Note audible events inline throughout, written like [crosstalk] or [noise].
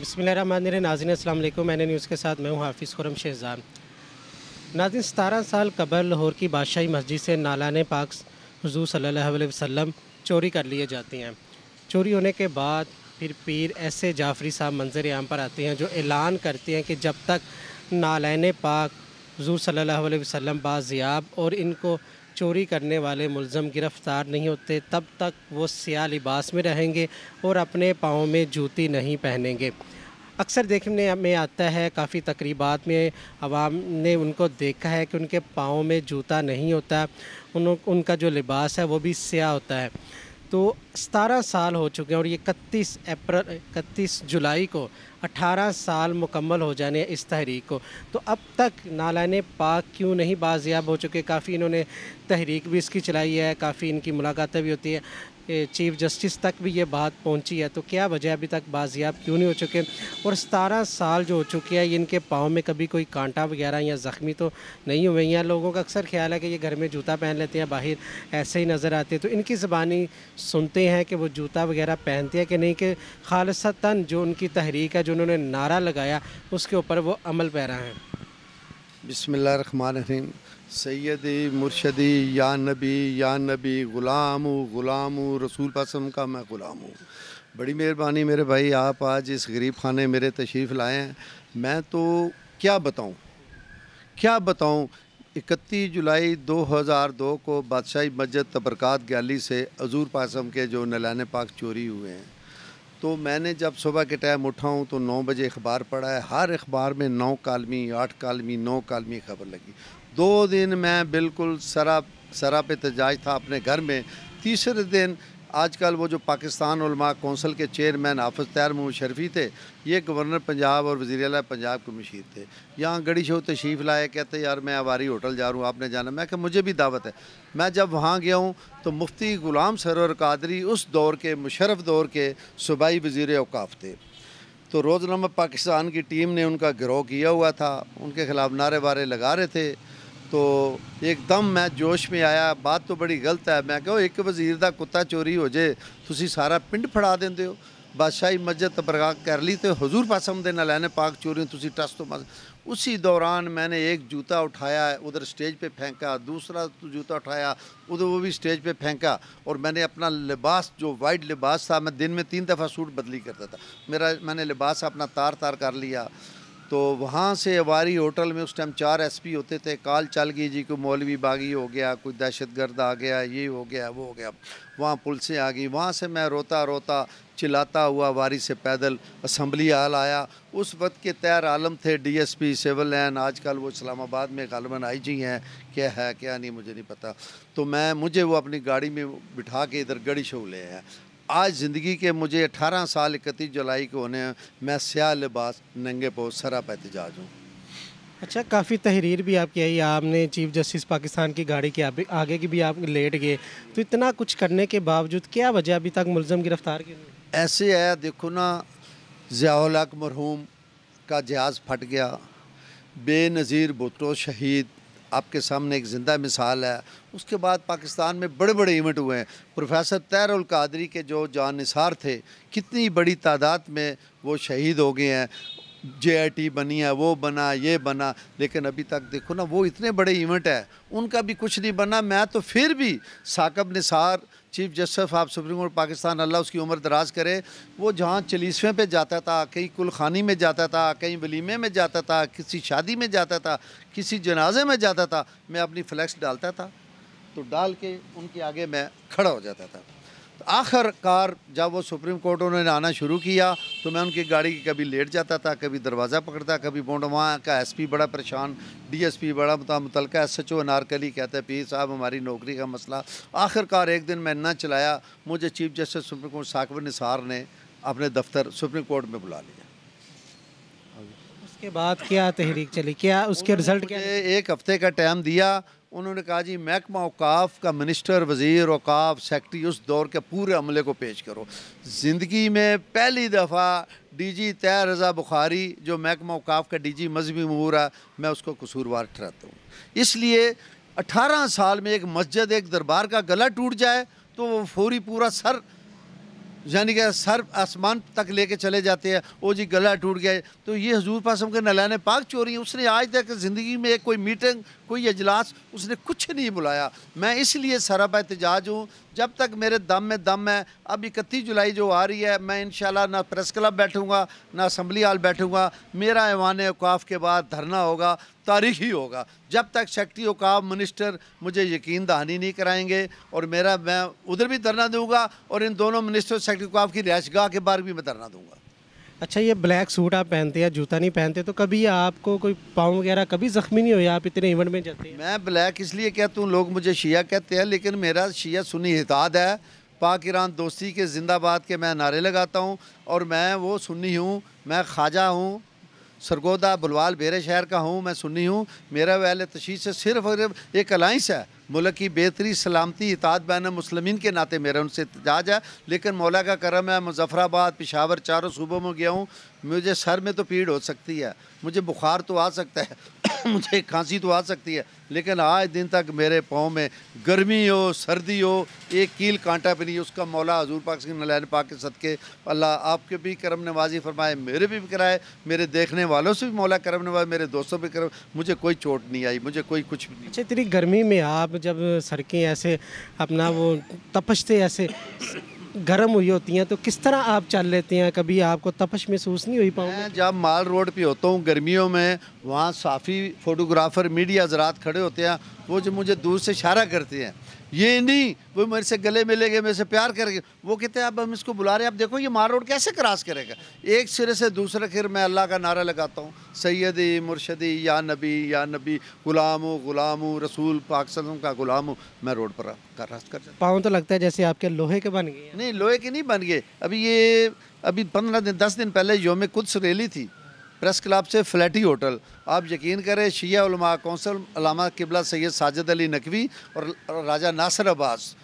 बिसमिल्ल नाजिन असल मैंने न्यूज़ के साथ मैं हूँ हाफिज़ खुरम शेजान नाजिन सतारह साल कबर लाहौर की बादशाही मस्जिद से नालाने पाक हजू सल्ला वसम चोरी कर लिए जाती हैं चोरी होने के बाद फिर पीर ऐसे जाफरी साहब मंजर आम पर आते हैं जो ऐलान करते हैं कि जब तक नालान पाक हजू सल वसम बाजियाब और इनको चोरी करने वाले मुलजम गिरफ्तार नहीं होते तब तक वो सिया लिबास में रहेंगे और अपने पाँव में जूती नहीं पहनेंगे अक्सर देखने में आता है काफ़ी तकरीबात में आवाम ने उनको देखा है कि उनके पाँव में जूता नहीं होता उन उनका जो लिबास है वो भी स्या होता है तो सतारह साल हो चुके हैं और ये इकतीस अप्रैल इकतीस जुलाई को अठारह साल मुकम्मल हो जाने इस तहरीक को तो अब तक नालान पाक क्यों नहीं बाजियाब हो चुके काफ़ी इन्होंने तहरीक भी इसकी चलाई है काफ़ी इनकी मुलाकातें भी होती हैं चीफ जस्टिस तक भी ये बात पहुंची है तो क्या वजह अभी तक बाजियाब क्यों नहीं हो चुके और सतारह साल जो हो चुके हैं इनके पाँव में कभी कोई कांटा वगैरह या ज़ख्मी तो नहीं हुए हैं लोगों का अक्सर ख्याल है कि ये घर में जूता पहन लेते हैं बाहर ऐसे ही नज़र आते हैं तो इनकी ज़बानी सुनते हैं कि वो जूता वगैरह पहनते हैं कि नहीं कि खालसतन जो उनकी तहरीक है जो उन्होंने नारा लगाया उसके ऊपर वो अमल पैरा है बसमिल्लर सैदी मुर्शदी या नबी या नबी ग़ुलाम ग़ुलाम रसूल पासम का मैं ग़ुलाम हूँ बड़ी मेहरबानी मेरे भाई आप आज इस गरीब खाने मेरे तशरीफ़ लाए हैं मैं तो क्या बताऊँ क्या बताऊँ इकतीस जुलाई 2002 को बादशाही मस्जिद तबरक़ात गली से हजूर पासम के जो नलान पाक चोरी हुए हैं तो मैंने जब सुबह के टाइम उठा हूँ तो नौ बजे अखबार पढ़ा है हर अखबार में नौ कालमी आठ कालमी नौ कालमी खबर लगी दो दिन मैं बिल्कुल सरा सरा पे तजाज था अपने घर में तीसरे दिन आजकल वो जो पाकिस्तान उलमा कौंसिल के चेयरमैन हाफज तैर मोहम्मद शरफी थे ये गवर्नर पंजाब और वजी अला पंजाब के मशीर थे यहाँ गड़ी शो तशीफ़ लाए कहते यार मैं आवारी होटल जा रहा हूँ आपने जाना मैं क्या मुझे भी दावत है मैं जब वहाँ गया हूँ तो मुफ्ती ग़ुलाम और कादरी उस दौर के मुशरफ दौर के सूबाई वजी अवकाफ़ थे तो रोज़नामा पाकिस्तान की टीम ने उनका गिरोह किया हुआ था उनके खिलाफ नारे वारे लगा रहे थे तो एकदम मैं जोश में आया बात तो बड़ी गलत है मैं ਕਿਹਾ एक वजीर ਦਾ ਕੁੱਤਾ ਚੋਰੀ ਹੋ ਜੇ ਤੁਸੀਂ ਸਾਰਾ ਪਿੰਡ ਫੜਾ ਦਿੰਦੇ ਹੋ ਬਾਦਸ਼ਾਹੀ ਮਸਜਿਦ ਤਬਰਗਾ ਕਰ ਲਈ ਤੇ ਹਜ਼ੂਰ ਪਾਸਮ ਦੇ ਨਾਲ ਐਨੇ ਪਾਕ ਚੋਰੀ ਤੁਸੀਂ ਟਸ ਤੋਂ उसी दौरान मैंने एक जूता उठाया उधर स्टेज पे फेंका दूसरा जूता उठाया उधर वो भी स्टेज पे फेंका और मैंने अपना लिबास जो वाइट लिबास था मैं दिन में तीन दफ़ा सूट बदली करता था मेरा मैंने लिबास अपना तार तार कर लिया तो वहाँ से वारी होटल में उस टाइम चार एसपी होते थे काल गई जी को मौलवी बागी हो गया कोई दहशत गर्द आ गया ये हो गया वो हो गया वहाँ पुलिसें आ गई वहाँ से मैं रोता रोता चिल्लाता हुआ वारी से पैदल असम्बली हाल आया उस वक्त के तैर आलम थे डीएसपी सिविल लाइन आजकल वो इस्लामाबाद में गालबन आई जी हैं क्या है क्या नहीं मुझे नहीं पता तो मैं मुझे वो अपनी गाड़ी में बिठा के इधर गड़ी शो ले आया आज ज़िंदगी के मुझे 18 साल इकतीस जुलाई को होने मैं स्याह लिबास नंगे पो सरा एहतजाज हूँ अच्छा काफ़ी तहरीर भी आपकी आई आपने चीफ जस्टिस पाकिस्तान की गाड़ी के आगे की भी आप लेट गए तो इतना कुछ करने के बावजूद क्या वजह अभी तक मुलजम गिरफ्तार की ऐसे है देखो ना ज़ियाल मरहूम का जहाज़ फट गया बेनज़ीर भुट्टो शहीद आपके सामने एक ज़िंदा मिसाल है उसके बाद पाकिस्तान में बड़े बड़े इवेंट हुए हैं प्रोफेसर तैरुल कादरी के जो निसार थे कितनी बड़ी तादाद में वो शहीद हो गए हैं जे बनी है वो बना ये बना लेकिन अभी तक देखो ना वो इतने बड़े इवेंट हैं उनका भी कुछ नहीं बना मैं तो फिर भी Saqib Nisar chief justice of supreme court Pakistan अल्लाह उसकी उम्र दराज करे वो जहाँ चलीसवें पे जाता था कहीं कुलखानी में जाता था कहीं वलीमे में जाता था किसी शादी में जाता था किसी जनाजे में जाता था मैं अपनी फ्लैक्स डालता था तो डाल के उनके आगे मैं खड़ा हो जाता था तो आखिरकार जब वो सुप्रीम कोर्ट उन्होंने आना शुरू किया तो मैं उनकी गाड़ी की कभी लेट जाता था कभी दरवाज़ा पकड़ता कभी बोंड वहाँ का एसपी बड़ा परेशान डीएसपी बड़ा मुतल एस एच ओ अनारकली कहते हैं पी साहब हमारी नौकरी का मसला आखिरकार एक दिन मैं ना चलाया मुझे chief justice supreme court Saqib Nisar ने अपने दफ्तर सुप्रीम कोर्ट में बुला लिया उसके बाद क्या तहरीक चली क्या उसके रिजल्ट क्या एक हफ्ते का टाइम दिया उन्होंने कहा जी महकमा अवकाफ का मिनिस्टर वजीर अवकाफ सेक्रेटरी उस दौर के पूरे अमले को पेश करो ज़िंदगी में पहली दफ़ा डी जी तय रज़ा बुखारी जो महकमा अवकाफ का डी जी मजहबी मूर है मैं उसको कसूरवार ठहराता हूँ इसलिए अठारह साल में एक मस्जिद एक दरबार का गला टूट जाए तो वो फौरी पूरा सर यानी कि सर आसमान तक लेके चले जाते हैं वो जी गला टूट गया तो ये हजूर पास के नलैन पाक चोरी है उसने आज तक ज़िंदगी में एक कोई मीटिंग कोई अजलास उसने कुछ नहीं बुलाया मैं इसलिए सरब एहतजाज हूँ जब तक मेरे दम में दम है अब इकतीस जुलाई जो आ रही है मैं इन ना प्रेस क्लब बैठूँगा ना असम्बली हाल बैठूँगा मेरा ऐवान अवकाफ़ के बाद धरना होगा तारीख ही होगा जब तक शक्तियों का मिनिस्टर मुझे यकीन दहानी नहीं कराएंगे और मेरा मैं उधर भी धरना दूंगा और इन दोनों मिनिस्टर शक्ति को की रिहाइशगाह के बारे भी मैं धरना दूंगा अच्छा ये ब्लैक सूट आप पहनते हैं जूता नहीं पहनते तो कभी आपको कोई पाँव वगैरह कभी ज़ख्मी नहीं हो आप इतने इवेंट में जाते हैं मैं ब्लैक इसलिए कहता हूँ लोग मुझे शिया कहते हैं लेकिन मेरा शिया सुनी हिताद है पाक ईरान दोस्ती के ज़िंदाबाद के मैं नारे लगाता हूँ और मैं वो सुन्नी हूँ मैं ख्वाजा हूँ सरगोदा बुलवाल मेरे शहर का हूँ मैं सुनी हूँ मेरा वाले तशीस से सिर्फ और एक अलाइंस है मुल्क की बेहतरी सलामती इताद बैन मुसलमिन के नाते मेरा उनसे इतजाज है लेकिन मौला का करम है मुजफ़राबाद पिशावर चारों सूबों में गया हूँ मुझे सर में तो पीड़ हो सकती है मुझे बुखार तो आ सकता है [laughs] मुझे खांसी तो आ सकती है लेकिन आज दिन तक मेरे पाँव में गर्मी हो सर्दी हो एक कील कांटा भी नहीं उसका मौला हजूर पाक सिंह नलैन पाक के सदक़े अल्लाह आपके भी करम नवाजी फरमाए मेरे भी कराए मेरे देखने वालों से भी मौला करम नवाज मेरे दोस्तों भी करम मुझे कोई चोट नहीं आई मुझे कोई कुछ भी नहीं अच्छा इतनी गर्मी में आप जब सड़कें ऐसे अपना वो तपस्ते ऐसे गर्म हुई होती हैं तो किस तरह आप चल लेते हैं कभी आपको तपश महसूस नहीं हुई पाऊँ जब माल रोड पे होता हूँ गर्मियों में वहाँ साफ़ी फोटोग्राफ़र मीडिया हजरात खड़े होते हैं वो जो मुझे दूर से इशारा करते हैं ये नहीं वो मेरे से गले मिलेंगे मेरे से प्यार करेंगे वो कहते हैं अब हम इसको बुला रहे हैं आप देखो ये मार रोड कैसे क्रॉस करेगा एक सिरे से दूसरे खिर मैं अल्लाह का नारा लगाता हूँ सैदी मुर्शदी या नबी या नबी गुलाम हूँ गुलाम हूँ रसूल पाकिस्तान का गुलाम हूँ मैं रोड पर क्रॉस कर पाँव तो लगता है जैसे आपके लोहे के बन गए नहीं लोहे के नहीं बन गए अभी ये अभी पंद्रह दिन दस दिन पहले योम कुछ रैली थी प्रेस क्लब से फ्लैटी होटल आप यकीन करें शिया उलमा कौंसल अलामा किबला सैयद साजिद अली नकवी और राजा नासर अब्बास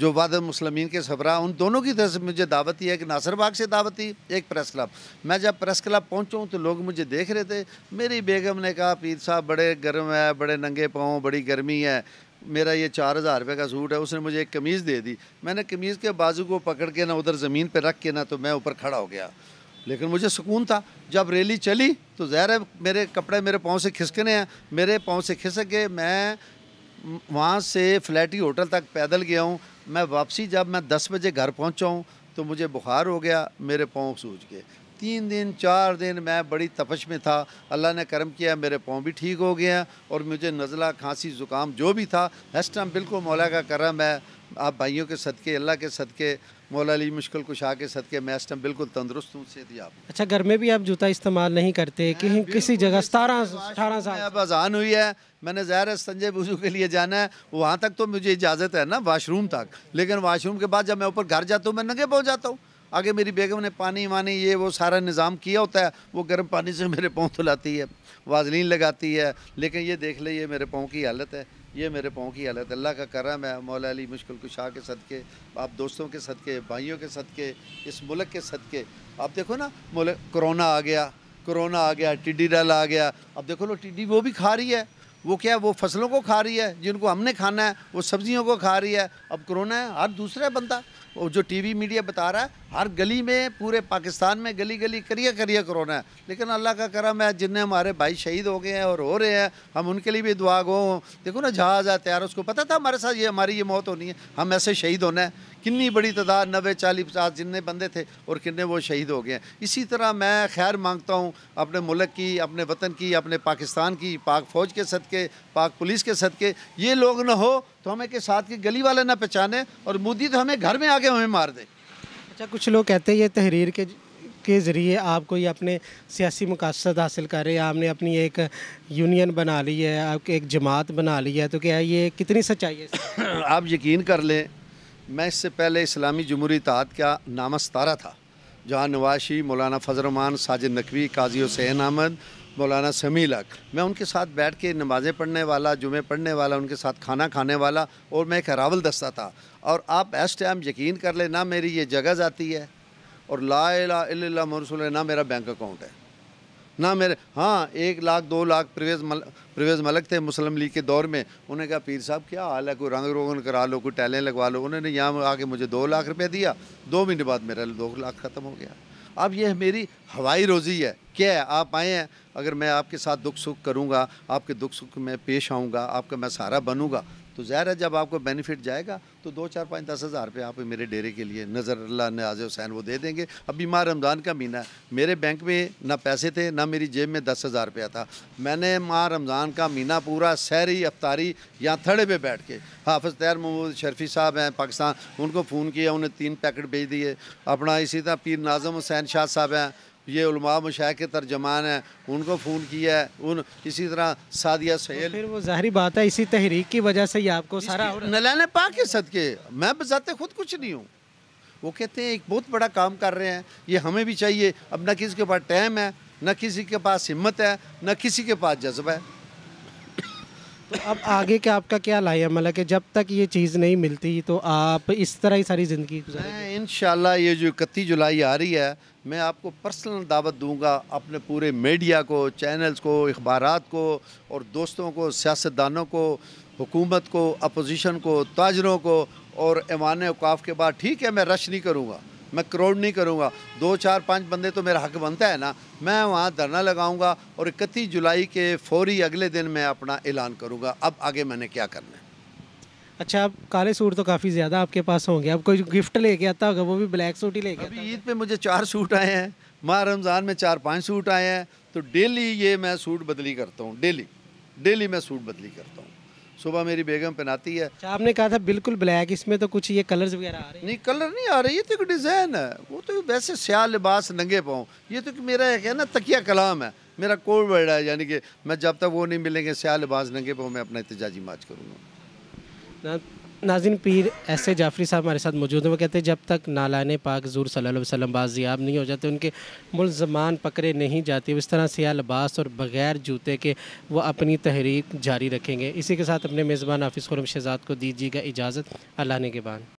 जो वाद मुसलमिन के सबरा उन दोनों की तरफ से मुझे दावत ही है एक नासरबाग से दावत ही एक प्रेस क्लब मैं जब प्रेस क्लब पहुँचूँ तो लोग मुझे देख रहे थे मेरी बेगम ने कहा पीर साहब बड़े गर्म है बड़े नंगे पाँव बड़ी गर्मी है मेरा ये चार हज़ार रुपये का सूट है उसने मुझे एक कमीज़ दे दी मैंने कमीज़ के बाजू को पकड़ के ना उधर ज़मीन पर रख के ना तो मैं ऊपर खड़ा हो गया लेकिन मुझे सुकून था जब रैली चली तो ज़ाहिर है मेरे कपड़े मेरे पाँव से खिसकने हैं मेरे पाँव से खिसक के मैं वहाँ से फ्लैटी होटल तक पैदल गया हूँ मैं वापसी जब मैं दस बजे घर पहुँचा हूँ तो मुझे बुखार हो गया मेरे पाँव सूझ गए तीन दिन चार दिन मैं बड़ी तपश में था अल्लाह ने करम किया मेरे पाँव भी ठीक हो गया और मुझे नज़ला खांसी ज़ुकाम जो भी था हेस्ट टाइम बिल्कुल मौला का करम है आप भाइयों के सदक़े अल्लाह के सदक़े मौला अली मुश्किल कुशा के सदके मैं इस टाइम बिल्कुल तंदरुस्त हूँ सेहतियाब अच्छा घर में भी आप जूता इस्तेमाल नहीं करते कि किसी जगह सतारह अठारह साल अब अजान हुई है मैंने ज़ाहिर है संजय बुजू के लिए जाना है वहाँ तक तो मुझे इजाज़त है ना वाशरूम तक लेकिन वाशरूम के बाद जब मैं ऊपर घर जाता हूँ मैं नंगे पहुँच जाता हूँ आगे मेरी बेगम ने पानी वानी ये वो सारा निज़ाम किया होता है वो गर्म पानी से मेरे पाँव धुलाती है वाजलिन लगाती है लेकिन ये देख ले ये मेरे पाँव की हालत है ये मेरे पाँव की हालत अल्लाह का करम है मौला अली मुश्किल कुशा के सदक़े आप दोस्तों के सदक़े भाइयों के सदक़े इस मुल्क के सदक़े आप देखो ना मोल कोरोना आ गया कोरोना आ गया टिड्डी डल आ गया अब देखो लो टिड्डी वो भी खा रही है वो क्या है वो फसलों को खा रही है जिनको हमने खाना है वो सब्जियों को खा रही है अब कोरोना है हर दूसरा बंदा वो जो टीवी मीडिया बता रहा है हर गली में पूरे पाकिस्तान में गली गली करिए करिए कोरोना है लेकिन अल्लाह का करम है जिनने हमारे भाई शहीद हो गए हैं और हो रहे हैं हम उनके लिए भी दुआ गो देखो ना जहाज़ है तैयार उसको पता था हमारे साथ ये हमारी ये मौत होनी है हम ऐसे शहीद होना है कितनी बड़ी तादाद नबे चालीस पचास जितने बंदे थे और कितने वो शहीद हो गए हैं इसी तरह मैं खैर मांगता हूँ अपने मुल्क की अपने वतन की अपने पाकिस्तान की पाक फ़ौज के सदके पाक पुलिस के सदके ये लोग ना हो तो हमें के साथ की गली वाले ना पहचाने और मोदी तो हमें घर में आके हमें मार दे अच्छा कुछ लोग कहते हैं ये तहरीर के के ज़रिए आप कोई अपने सियासी मकासद हासिल कर रहे हैं आपने अपनी एक यूनियन बना ली है आपकी एक जमात बना ली है तो क्या ये कितनी सच्चाई है [coughs] आप यकीन कर लें मैं इससे पहले इस्लामी जमहूरी तहत का सतारा था जहाँ नवाशी मौलाना फजरमान साजिद नकवी काजी हुसैन अहमद मौलाना समील हक मैं उनके साथ बैठ के नमाज़ें पढ़ने वाला जुमे पढ़ने वाला उनके साथ खाना खाने वाला और मैं एक हरावल दस्ता था और आप इस टाइम यकीन कर लेना मेरी ये जगह जाती है और ला ला मरसूल ना मेरा बैंक अकाउंट है ना मेरे हाँ एक लाख दो लाख परवेज मल परवेज मलक थे मुस्लिम लीग के दौर में उन्होंने कहा पीर साहब क्या हाल है कोई रंग रोगन करा लो कोई टैलें लगवा लो उन्होंने यहाँ आके मुझे दो लाख रुपया दिया दो महीने बाद मेरा दो लाख ख़त्म हो गया अब यह मेरी हवाई रोज़ी है क्या है आप आए हैं अगर मैं आपके साथ दुख सुख करूँगा आपके दुख सुख में पेश आऊँगा आपका मैं सहारा बनूँगा तो ज़ाहिर है जब आपको बेनिफिट जाएगा तो दो चार पाँच दस हज़ार रुपये आप मेरे डेरे के लिए नजर अल्लाह नाज हुसैन वो दे देंगे अभी माँ रमज़ान का महीना है मेरे बैंक में ना पैसे थे ना मेरी जेब में दस हज़ार रुपया था मैंने माँ रमज़ान का महीना पूरा सहरी अफ्तारी या थड़े पे बैठ के हाफज तैर महमूद शर्फी साहब हैं पाकिस्तान उनको फ़ोन किया उन्हें तीन पैकेट भेज दिए अपना इसी तरह पीर नाजम हुसैन शाह साहब हैं ये उलमा मशाह के तर्जमान हैं उनको फ़ोन किया है उन इसी तरह सादिया तो सहेल फिर वो जाहरी बात है इसी तहरीक की वजह से ही आपको सारा नलैन पा के सद के मैं बजाते खुद कुछ नहीं हूँ वो कहते हैं एक बहुत बड़ा काम कर रहे हैं ये हमें भी चाहिए अब ना किसी के पास टाइम है ना किसी के पास हिम्मत है ना किसी के पास जज्बा है तो अब आगे क्या आपका क्या है मतलब कि जब तक ये चीज़ नहीं मिलती तो आप इस तरह ही सारी ज़िंदगी इन इन ये जो इकतीस जुलाई आ रही है मैं आपको पर्सनल दावत दूंगा अपने पूरे मीडिया को चैनल्स को अखबार को और दोस्तों को सियासतदानों को हुकूमत को अपोजिशन को ताजरों को और ऐवान अवकाफ़ के बाद ठीक है मैं रश नहीं करूँगा मैं करोड़ नहीं करूँगा दो चार पाँच बंदे तो मेरा हक बनता है ना मैं वहाँ धरना लगाऊँगा और इकतीस जुलाई के फौरी अगले दिन मैं अपना ऐलान करूँगा अब आगे मैंने क्या करना है अच्छा आप काले सूट तो काफ़ी ज़्यादा आपके पास होंगे अब कोई गिफ्ट लेके आता होगा वो भी ब्लैक सूट ही लेके अभी ईद पे मुझे चार सूट आए हैं माह रमज़ान में चार पांच सूट आए हैं तो डेली ये मैं सूट बदली करता हूँ डेली डेली मैं सूट बदली करता हूँ सुबह मेरी बेगम पहनाती है अच्छा, आपने कहा था बिल्कुल ब्लैक इसमें तो कुछ ये कलर्स वगैरह आ रहे हैं नहीं कलर नहीं आ रहे ये तो एक डिज़ाइन है वो तो वैसे स्याह लिबास नंगे पाऊँ ये तो मेरा एक है ना तकिया कलाम है मेरा कोड वर्ड है यानी कि मैं जब तक वो नहीं मिलेंगे स्याह लिबास नंगे पाऊँ मैं अपना एहतजाजी मार्च करूँगा नाजिन पीर ऐसे जाफरी साहब हमारे साथ मौजूद हैं वो कहते हैं जब तक नालान पाक जूर सल्लल्लाहु अलैहि वसल्लम बाजियाब नहीं हो जाते उनके मुलजमान पकड़े नहीं जाते इस तरह सिया लिबास और बग़ैर जूते के वो अपनी तहरीक जारी रखेंगे इसी के साथ अपने मेज़बान आफिस खुरम शहजाद को दीजिएगा इजाज़त अल्लाह ने के बान